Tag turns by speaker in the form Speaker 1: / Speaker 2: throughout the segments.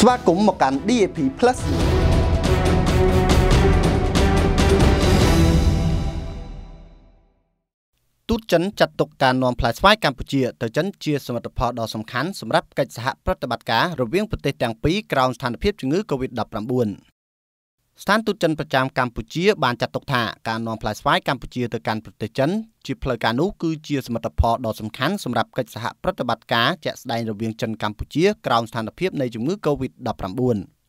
Speaker 1: ស្វាគមន៍មកកាន់ DAP+ ទូតចិនចាត់ទុកការនាំផ្លែស្វាយកម្ពុជាទៅចិនជា សមិទ្ធផលដ៏សំខាន់សម្រាប់កិច្ចសហប្រតិបត្តិការរវាងប្រទេសទាំងពីរក្រោមស្ថានភាពជំងឺ Covid-19 ស្ថានទូតចិនប្រចាំកម្ពុជាបានចាត់ទុកថាការនាំផ្លែស្វាយកម្ពុជាទៅកាន់ប្រទេសចិនជាផ្លូវការនោះគឺជាសមិទ្ធផលដ៏សំខាន់សម្រាប់កិច្ចសហប្រតិបត្តិការជាក់ស្ដែងរវាងចិនកម្ពុជាក្រោមស្ថានភាពនៃជំងឺ Covid-19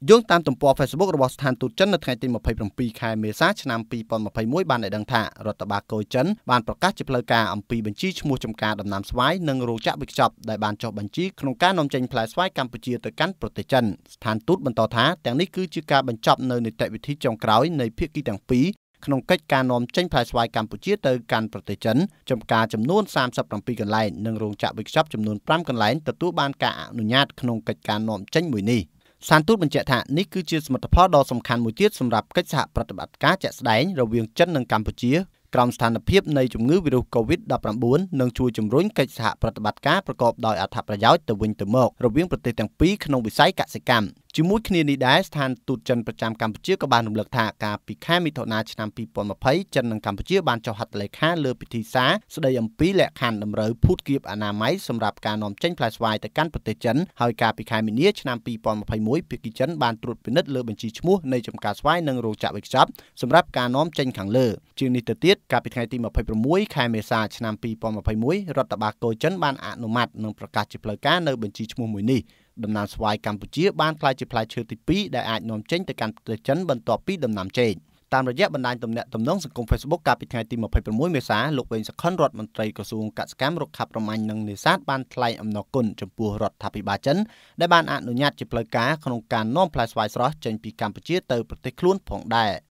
Speaker 1: យោងតាមទំព័រ Facebook របស់ស្ថានទូតចិននៅថ្ងៃទី27ខែមេសាឆ្នាំ2021បានឲ្យដឹងថារដ្ឋបាលកូចិនបានប្រកាសជាផ្លូវការអំពីបញ្ជីឈ្មោះចំការដំណាំស្វាយនិងរោងចក្រវេចខ្ចប់ដែលបានចុះបញ្ជីក្នុងការនាំចេញផ្លែស្វាយកម្ពុជាទៅកាន់ប្រទេសចិនស្ថានទូតបន្តថាទាំងនេះគឺជាការបញ្ចប់នៅនីតិវិធីចុងក្រោយនៃភាគីទាំងពីរក្នុងកិច្ចការនាំចេញផ្លែស្វាយកម្ពុជាទៅកាន់ប្រទេសចិនចំការចំនួន37កន្លែងនិងរោងចក្រវេចខ្ចប់ចំនួន5កន្លែងទទួលបានការអនុញ្ញាតក្នុងកិច្ចការនាំចេញមួយនេះ។ស្ថានទូតបញ្ជាក់ថានេះគឺជាសមិទ្ធផលដ៏សំខាន់មួយទៀតសម្រាប់កិច្ចសហប្រតិបត្តិការជាក់ស្ដែងរវាងចិននិងកម្ពុជាក្រោមស្ថានភាពនៃជំងឺវីរុស COVID-19 និងជួយជំរុញកិច្ចសហប្រតិបត្តិការប្រកបដោយអត្ថប្រយោជន៍ទៅវិញទៅមករវាងប្រទេសទាំងពីរក្នុងវិស័យកសិកម្មជាមួយគ្នានេះដែរស្ថានទូតចិនប្រចាំកម្ពុជាក៏បានរំលឹកថាកាលពីខែមិថុនាឆ្នាំ2020ចិននិងកម្ពុជាបានចុះហត្ថលេខាលើពិធីសារស្តីអំពីលក្ខខណ្ឌតម្រូវភូតគៀបអនាម័យសម្រាប់ការនាំចេញផ្លែស្វាយទៅកាន់ប្រទេសចិនហើយកាលពីខែមីនាឆ្នាំ2021ភាគីចិនបានត្រួតពិនិត្យលើបញ្ជីឈ្មោះនៃចំការស្វាយនិងរោងចក្រវេចខ្ចប់សម្រាប់ការនាំចេញខាងលើជាងនេះទៅទៀតកាលពីថ្ងៃទី26ខែមេសាឆ្នាំ2021រដ្ឋបាលកូចិនបានអនុម័តនិងប្រកាសជាផ្លូវការនៅបញ្ជីឈ្មោះមួយនេះដំណាំស្វាយកម្ពុជា បានក្លាយជាផ្លែឈើទី2ដែលអាចនាំចេញទៅកាន់ប្រទេសចិនបន្ទាប់ពី ដំណាំចេកតាមរយៈបណ្ដាញទំនាក់ទំនងសង្គម Facebook កាលពីថ្ងៃទី26មេសាលោកវេងសខុនរដ្ឋមន្ត្រីក្រសួងកសិកម្មរុក្ខាប្រមាញ់និងនេសាទបានថ្លែងអំណរគុណចំពោះរដ្ឋាភិបាលចិនដែលបានអនុញ្ញាតជាផ្លូវការក្នុងការនាំផ្លែស្វាយស្រស់ចេញពីកម្ពុជាទៅប្រទេសខ្លួនផងដែរ។